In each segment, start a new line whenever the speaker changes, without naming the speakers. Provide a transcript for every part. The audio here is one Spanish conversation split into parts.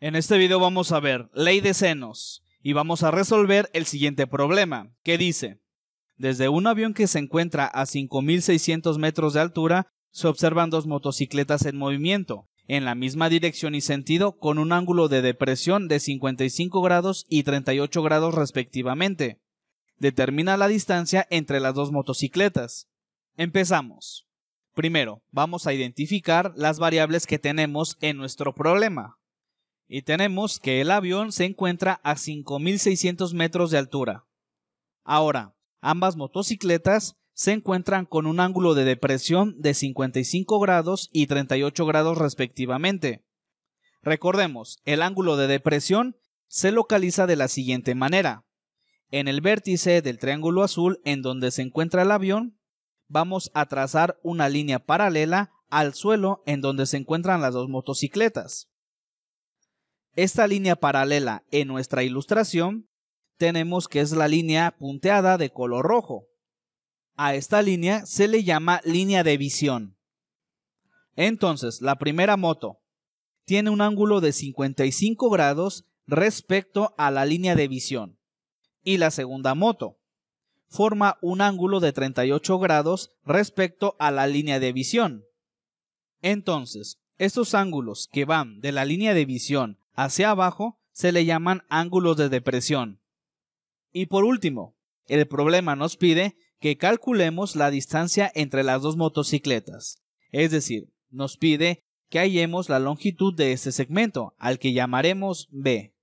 En este video vamos a ver ley de senos y vamos a resolver el siguiente problema, que dice, desde un avión que se encuentra a 5.600 metros de altura, se observan dos motocicletas en movimiento, en la misma dirección y sentido, con un ángulo de depresión de 55 grados y 38 grados respectivamente. Determina la distancia entre las dos motocicletas. Empezamos. Primero, vamos a identificar las variables que tenemos en nuestro problema. Y tenemos que el avión se encuentra a 5.600 metros de altura. Ahora, ambas motocicletas se encuentran con un ángulo de depresión de 55 grados y 38 grados respectivamente. Recordemos, el ángulo de depresión se localiza de la siguiente manera. En el vértice del triángulo azul en donde se encuentra el avión, vamos a trazar una línea paralela al suelo en donde se encuentran las dos motocicletas. Esta línea paralela en nuestra ilustración tenemos que es la línea punteada de color rojo. A esta línea se le llama línea de visión. Entonces, la primera moto tiene un ángulo de 55 grados respecto a la línea de visión. Y la segunda moto forma un ángulo de 38 grados respecto a la línea de visión. Entonces, estos ángulos que van de la línea de visión hacia abajo se le llaman ángulos de depresión. Y por último, el problema nos pide que calculemos la distancia entre las dos motocicletas, es decir, nos pide que hallemos la longitud de este segmento, al que llamaremos B.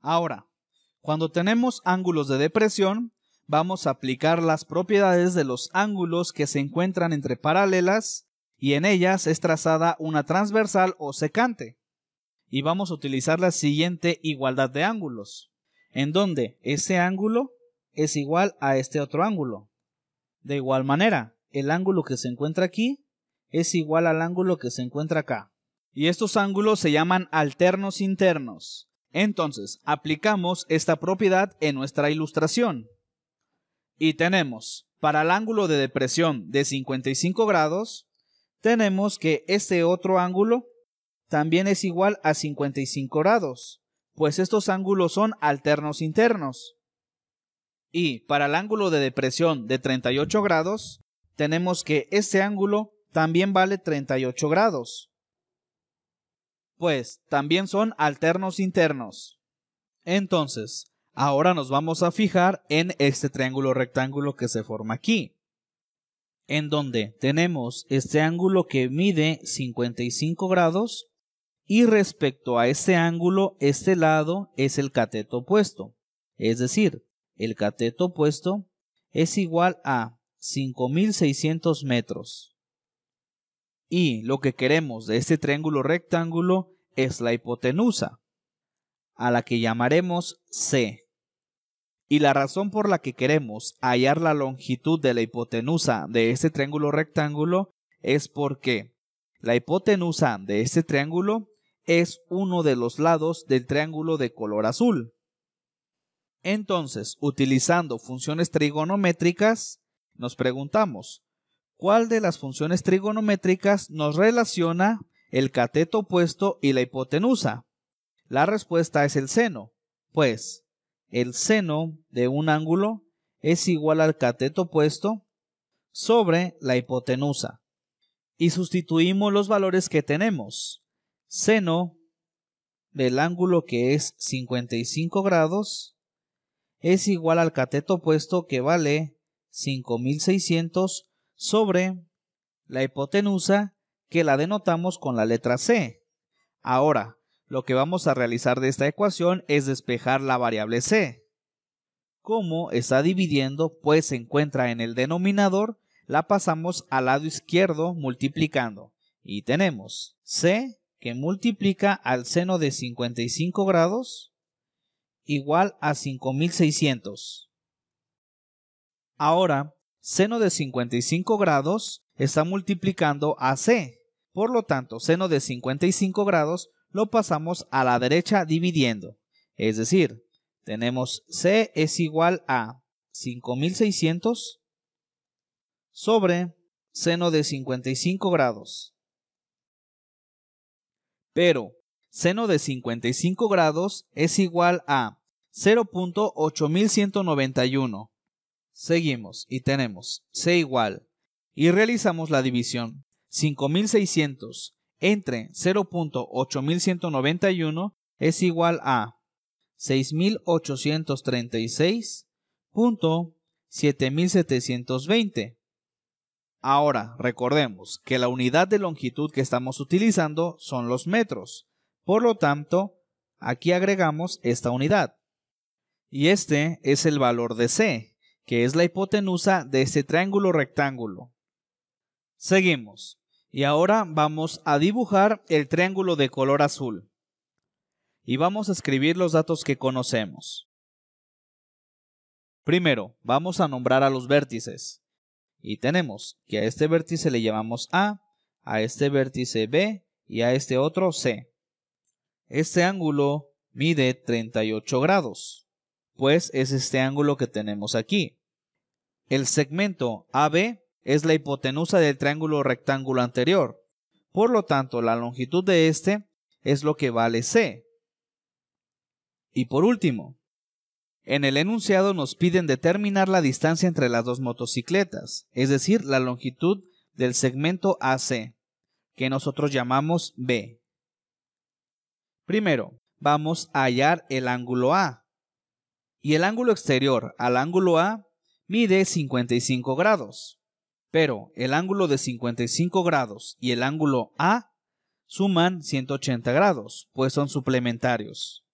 Ahora, cuando tenemos ángulos de depresión, vamos a aplicar las propiedades de los ángulos que se encuentran entre paralelas y en ellas es trazada una transversal o secante y vamos a utilizar la siguiente igualdad de ángulos, en donde ese ángulo es igual a este otro ángulo. De igual manera, el ángulo que se encuentra aquí es igual al ángulo que se encuentra acá. Y estos ángulos se llaman alternos internos. Entonces, aplicamos esta propiedad en nuestra ilustración. Y tenemos, para el ángulo de depresión de 55 grados, tenemos que este otro ángulo también es igual a 55 grados, pues estos ángulos son alternos internos. Y para el ángulo de depresión de 38 grados, tenemos que este ángulo también vale 38 grados, pues también son alternos internos. Entonces, ahora nos vamos a fijar en este triángulo rectángulo que se forma aquí, en donde tenemos este ángulo que mide 55 grados y respecto a este ángulo, este lado es el cateto opuesto. Es decir, el cateto opuesto es igual a 5600 metros. Y lo que queremos de este triángulo rectángulo es la hipotenusa, a la que llamaremos C. Y la razón por la que queremos hallar la longitud de la hipotenusa de este triángulo rectángulo es porque la hipotenusa de este triángulo es uno de los lados del triángulo de color azul. Entonces, utilizando funciones trigonométricas, nos preguntamos, ¿cuál de las funciones trigonométricas nos relaciona el cateto opuesto y la hipotenusa? La respuesta es el seno, pues el seno de un ángulo es igual al cateto opuesto sobre la hipotenusa. Y sustituimos los valores que tenemos seno del ángulo que es 55 grados es igual al cateto opuesto que vale 5600 sobre la hipotenusa que la denotamos con la letra C. Ahora, lo que vamos a realizar de esta ecuación es despejar la variable C. Como está dividiendo, pues se encuentra en el denominador, la pasamos al lado izquierdo multiplicando. Y tenemos C que multiplica al seno de 55 grados igual a 5600. Ahora, seno de 55 grados está multiplicando a c. Por lo tanto, seno de 55 grados lo pasamos a la derecha dividiendo. Es decir, tenemos c es igual a 5600 sobre seno de 55 grados pero seno de 55 grados es igual a 0.8191. Seguimos y tenemos C igual y realizamos la división 5600 entre 0.8191 es igual a 6836.7720. Ahora, recordemos que la unidad de longitud que estamos utilizando son los metros. Por lo tanto, aquí agregamos esta unidad. Y este es el valor de C, que es la hipotenusa de este triángulo rectángulo. Seguimos. Y ahora vamos a dibujar el triángulo de color azul. Y vamos a escribir los datos que conocemos. Primero, vamos a nombrar a los vértices. Y tenemos que a este vértice le llamamos A, a este vértice B y a este otro C. Este ángulo mide 38 grados, pues es este ángulo que tenemos aquí. El segmento AB es la hipotenusa del triángulo rectángulo anterior, por lo tanto la longitud de este es lo que vale C. Y por último, en el enunciado nos piden determinar la distancia entre las dos motocicletas, es decir, la longitud del segmento AC, que nosotros llamamos B. Primero, vamos a hallar el ángulo A. Y el ángulo exterior al ángulo A mide 55 grados. Pero el ángulo de 55 grados y el ángulo A suman 180 grados, pues son suplementarios.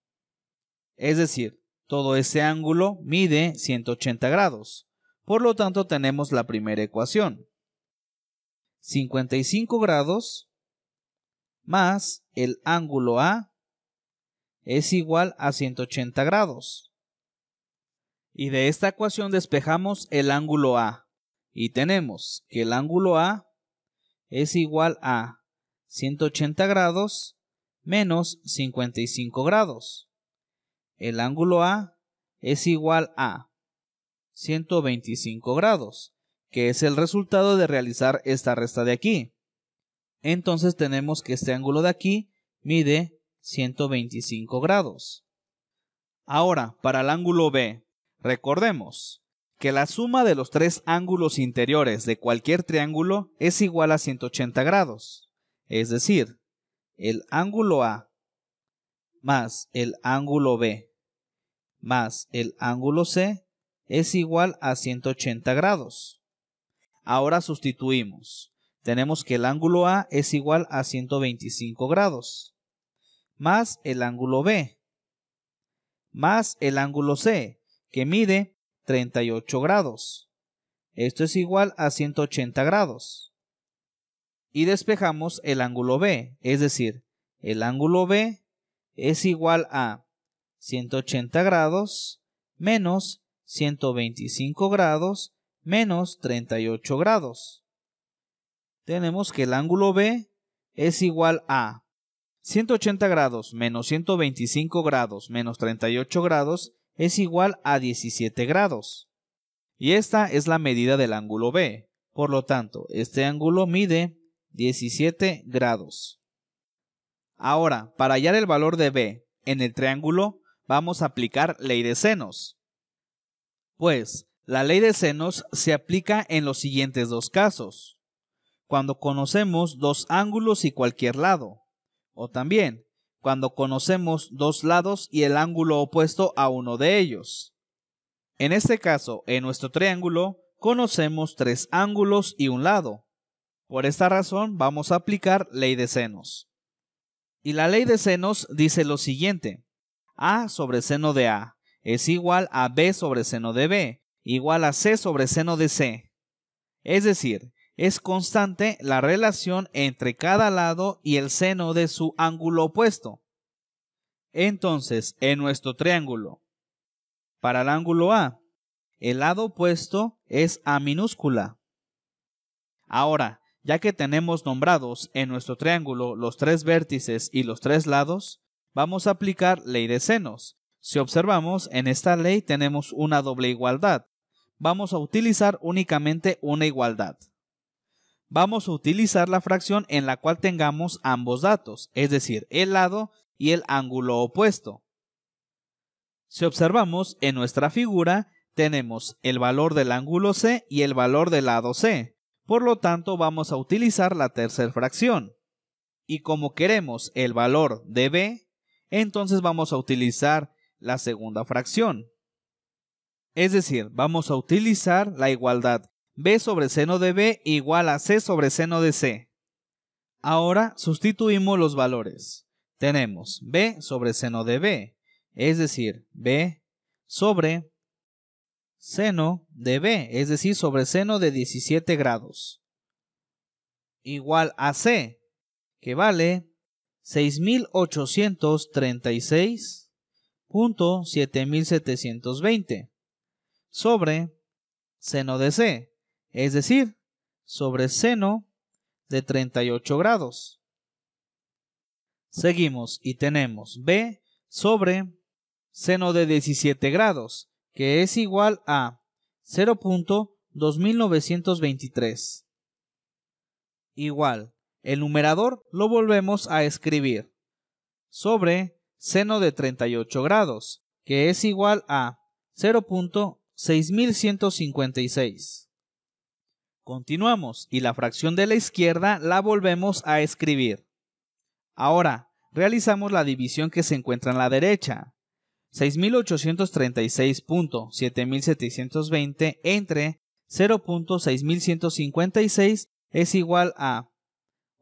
Es decir, todo ese ángulo mide 180 grados. Por lo tanto, tenemos la primera ecuación. 55 grados más el ángulo A es igual a 180 grados. Y de esta ecuación despejamos el ángulo A. Y tenemos que el ángulo A es igual a 180 grados menos 55 grados el ángulo A es igual a 125 grados, que es el resultado de realizar esta resta de aquí. Entonces tenemos que este ángulo de aquí mide 125 grados. Ahora, para el ángulo B, recordemos que la suma de los tres ángulos interiores de cualquier triángulo es igual a 180 grados. Es decir, el ángulo A más el ángulo B más el ángulo C es igual a 180 grados. Ahora sustituimos. Tenemos que el ángulo A es igual a 125 grados, más el ángulo B, más el ángulo C, que mide 38 grados. Esto es igual a 180 grados. Y despejamos el ángulo B, es decir, el ángulo B es igual a 180 grados menos 125 grados menos 38 grados. Tenemos que el ángulo B es igual a 180 grados menos 125 grados menos 38 grados es igual a 17 grados. Y esta es la medida del ángulo B. Por lo tanto, este ángulo mide 17 grados. Ahora, para hallar el valor de B en el triángulo, vamos a aplicar ley de senos. Pues, la ley de senos se aplica en los siguientes dos casos. Cuando conocemos dos ángulos y cualquier lado. O también, cuando conocemos dos lados y el ángulo opuesto a uno de ellos. En este caso, en nuestro triángulo, conocemos tres ángulos y un lado. Por esta razón vamos a aplicar ley de senos. Y la ley de senos dice lo siguiente. A sobre seno de A es igual a B sobre seno de B, igual a C sobre seno de C. Es decir, es constante la relación entre cada lado y el seno de su ángulo opuesto. Entonces, en nuestro triángulo, para el ángulo A, el lado opuesto es A minúscula. Ahora, ya que tenemos nombrados en nuestro triángulo los tres vértices y los tres lados, vamos a aplicar ley de senos. Si observamos, en esta ley tenemos una doble igualdad. Vamos a utilizar únicamente una igualdad. Vamos a utilizar la fracción en la cual tengamos ambos datos, es decir, el lado y el ángulo opuesto. Si observamos, en nuestra figura tenemos el valor del ángulo C y el valor del lado C. Por lo tanto, vamos a utilizar la tercera fracción. Y como queremos el valor de B, entonces vamos a utilizar la segunda fracción. Es decir, vamos a utilizar la igualdad b sobre seno de b igual a c sobre seno de c. Ahora sustituimos los valores. Tenemos b sobre seno de b, es decir, b sobre seno de b, es decir, sobre seno de 17 grados, igual a c, que vale 6.836.7.720 sobre seno de C, es decir, sobre seno de 38 grados. Seguimos y tenemos B sobre seno de 17 grados, que es igual a 0.2923. Igual el numerador lo volvemos a escribir sobre seno de 38 grados, que es igual a 0.6156. Continuamos y la fracción de la izquierda la volvemos a escribir. Ahora, realizamos la división que se encuentra en la derecha. 6.836.7720 entre 0.6156 es igual a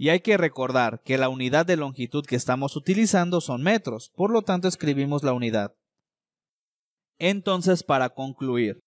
Y hay que recordar que la unidad de longitud que estamos utilizando son metros, por lo tanto escribimos la unidad. Entonces, para concluir,